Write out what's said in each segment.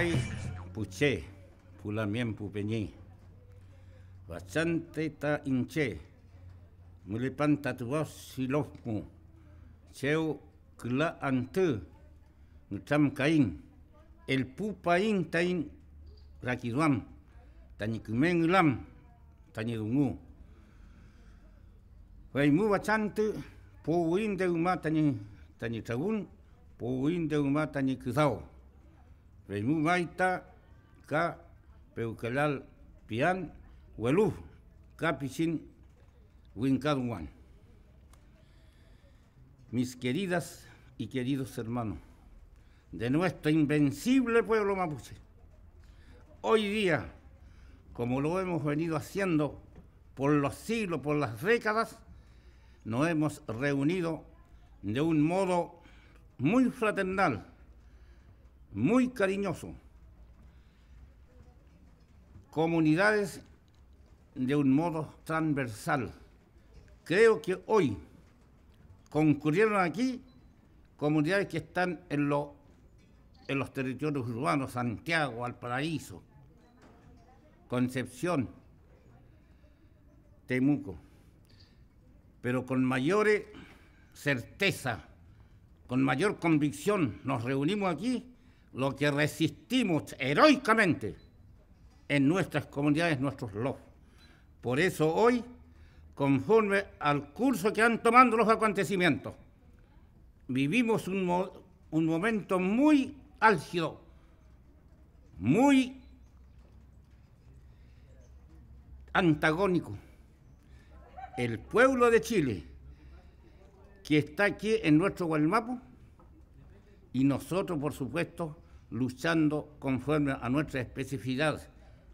Hai puce pula miem pu penyi. Wacan teta ince mulipan tatua silofmu. Ceu kela ante ngutam kain el pu pain tain rakiruam tani kumeng lam tani rungu. Wei mu wacan te pu win de uma tani tani tawun pu win de uma tani Reimu Maita, Ka Peukelal Pian, Huelu, Mis queridas y queridos hermanos, de nuestro invencible pueblo mapuche, hoy día, como lo hemos venido haciendo por los siglos, por las décadas, nos hemos reunido de un modo muy fraternal muy cariñoso. Comunidades de un modo transversal. Creo que hoy concurrieron aquí comunidades que están en, en los territorios urbanos, Santiago, Alparaíso... Concepción, Temuco, pero con mayor certeza, con mayor convicción nos reunimos aquí lo que resistimos heroicamente en nuestras comunidades, nuestros lobos. Por eso hoy, conforme al curso que han tomado los acontecimientos, vivimos un, un momento muy álgido, muy antagónico. El pueblo de Chile, que está aquí en nuestro Gualmapu, y nosotros, por supuesto, luchando conforme a nuestra especificidad,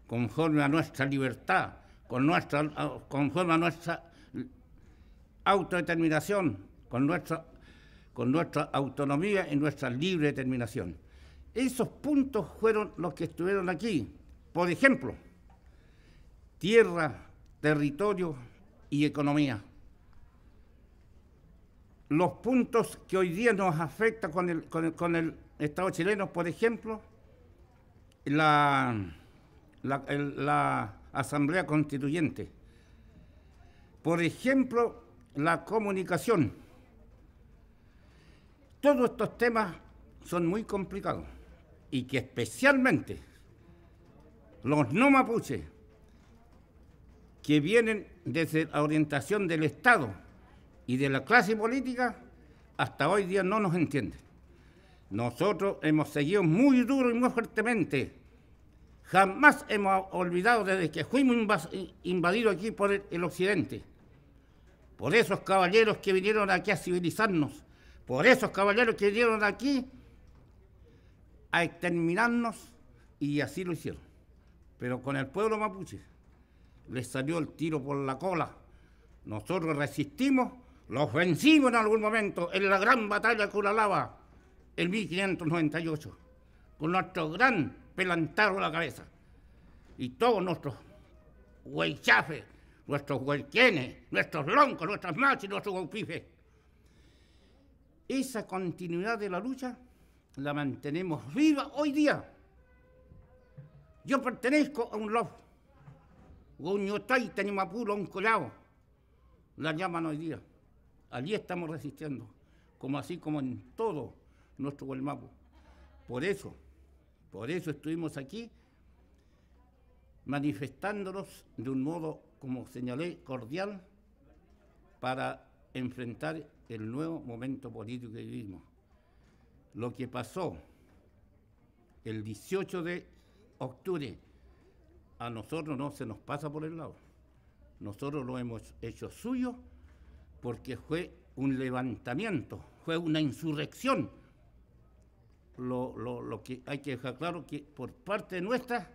conforme a nuestra libertad, con nuestra, ah, conforme a nuestra autodeterminación, con nuestra, con nuestra autonomía y nuestra libre determinación. Esos puntos fueron los que estuvieron aquí. Por ejemplo, tierra, territorio y economía. Los puntos que hoy día nos afectan con con el estados chilenos, por ejemplo, la, Asamblea Constituyente. Por ejemplo, la comunicación. Todos estos temas son muy complicados y que especialmente los no mapuches que vienen desde la orientación del Estado y de la clase política hasta hoy día no nos entienden. Nosotros hemos seguido muy duro y muy fuertemente. Jamás hemos olvidado desde que fuimos invadidos aquí por el, occidente. Por esos caballeros que vinieron aquí a civilizarnos. Por esos caballeros que vinieron aquí a exterminarnos y así lo hicieron. Pero con el pueblo mapuche les salió el tiro por la cola. Nosotros resistimos, los vencimos en algún momento en la gran batalla de Curalaba en 1598, con nuestro gran pelantaro a la cabeza. Y todos nuestros huelchafes, nuestros huelquenes, nuestros broncos, nuestras machos nuestros golpifes. Esa continuidad de la lucha la mantenemos viva hoy día. Yo pertenezco a un un Guñotay, a un colado. La llaman hoy día. Allí estamos resistiendo, como así como en todo nuestro Gualmapu. Por eso, por eso estuvimos aquí manifestándonos de un modo, como señalé, cordial para enfrentar el nuevo momento político que vivimos. Lo que pasó el 18 de octubre a nosotros no se nos pasa por el lado. Nosotros lo hemos hecho suyo porque fue un levantamiento, fue una insurrección lo, que hay que dejar claro que por parte nuestra,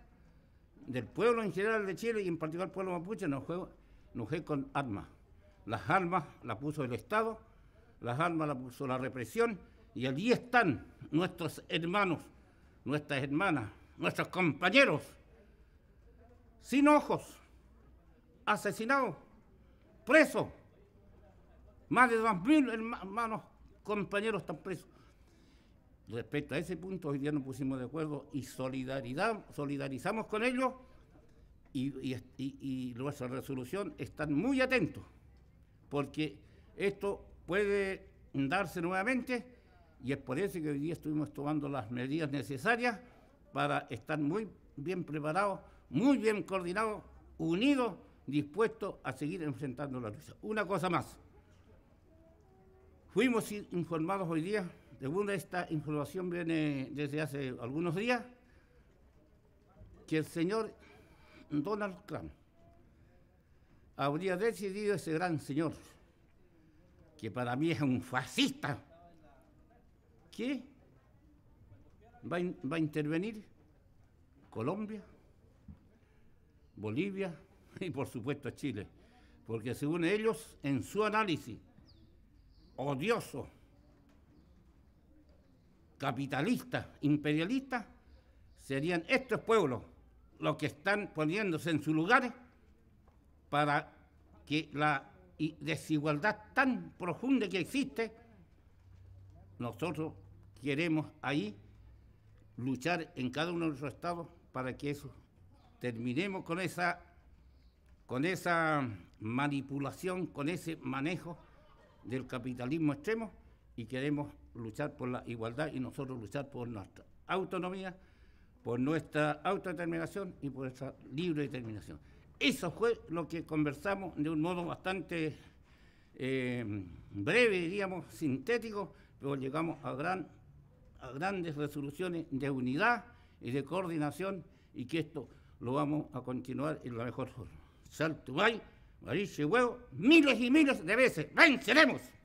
del pueblo en general de Chile y en particular el pueblo mapuche, nos fue, con armas. Las armas las puso el Estado, las armas las puso la represión y allí están nuestros hermanos, nuestras hermanas, nuestros compañeros, sin ojos, asesinados, presos. Más de 2.000 hermanos, compañeros están presos. Respecto a ese punto, hoy día nos pusimos de acuerdo y solidaridad, solidarizamos con ellos y, nuestra resolución están muy atentos, porque esto puede darse nuevamente y es por eso que hoy día estuvimos tomando las medidas necesarias para estar muy bien preparados, muy bien coordinados, unidos, dispuestos a seguir enfrentando la lucha. Una cosa más, fuimos informados hoy día según esta información viene desde hace algunos días, que el señor Donald Trump habría decidido ese gran señor, que para mí es un fascista, que va a intervenir Colombia, Bolivia y por supuesto Chile, porque según ellos, en su análisis odioso, capitalistas, imperialistas, serían estos pueblos los que están poniéndose en sus lugares para que la desigualdad tan profunda que existe, nosotros queremos ahí luchar en cada uno de nuestros estados para que eso terminemos con esa con esa manipulación, con ese manejo del capitalismo extremo y queremos luchar por la igualdad y nosotros luchar por nuestra autonomía, por nuestra autodeterminación y por nuestra libre determinación. Eso fue lo que conversamos de un modo bastante eh, breve, diríamos, sintético, pero llegamos a, gran, a grandes resoluciones de unidad y de coordinación y que esto lo vamos a continuar en la mejor forma. bye, y Huevo, miles y miles de veces. ¡Venceremos!